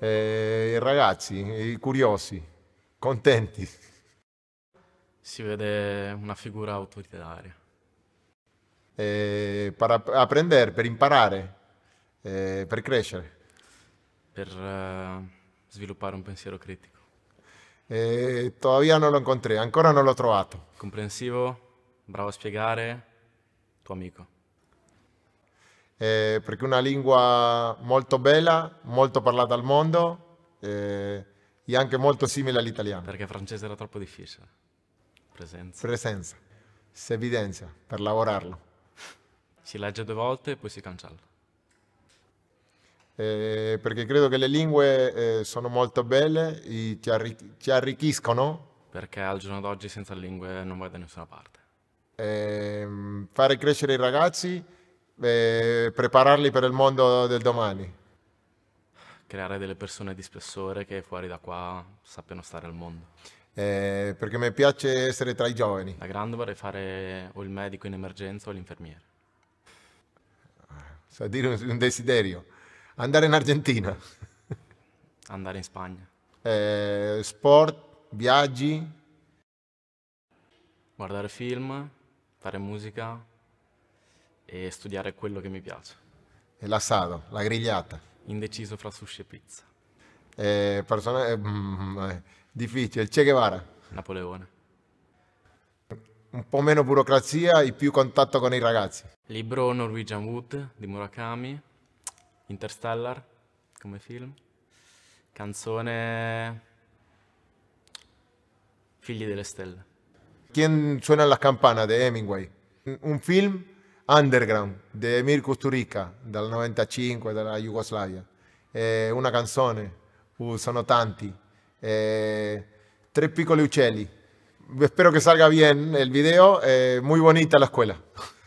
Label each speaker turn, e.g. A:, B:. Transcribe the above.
A: eh, ragazzi, i curiosi, contenti. Si vede una figura autoritaria. Eh, per apprendere, per imparare, eh, per crescere. Per uh, sviluppare un pensiero critico. Eh, todavía non lo incontré, ancora non l'ho trovato. Comprensivo, bravo a spiegare, tuo amico eh, perché è una lingua molto bella, molto parlata al mondo eh, e anche molto simile all'italiano. Perché il francese era troppo difficile. Presenza. Presenza. Si evidenzia per lavorarlo. Si legge due volte e poi si cancella. Eh, perché credo che le lingue eh, sono molto belle, e ti, arri- ti, arricchiscono.
B: Perché al giorno d'oggi senza lingue non vai da nessuna parte.
A: Eh, fare crescere i ragazzi eh, prepararli per il mondo del domani?
B: Creare delle persone di spessore che fuori da qua sappiano stare al mondo.
A: Eh, perché mi piace essere tra i
B: giovani. Da grande vorrei fare o il medico in emergenza o l'infermiere.
A: Sa dire un desiderio. Andare in Argentina. Andare in Spagna. Eh, sport, viaggi.
B: Guardare film, fare musica, e studiare quello che mi
A: piace. E l'assado, la grigliata? Indeciso fra sushi e pizza. Eh, persona... Eh, mm, eh, difficile. Che Guevara? Napoleone. Un po' meno burocrazia e più contatto con i ragazzi.
B: Libro Norwegian Wood di Murakami, Interstellar come film,
A: canzone Figli delle stelle. Chi suona la campana di Hemingway? Un film underground di Mirko Sturica dal 95 della Jugoslavia. Eh, una canzone, uh, sono tanti. Eh, tre piccoli uccelli. Spero che salga bene il video. Eh, muy bonita la scuola.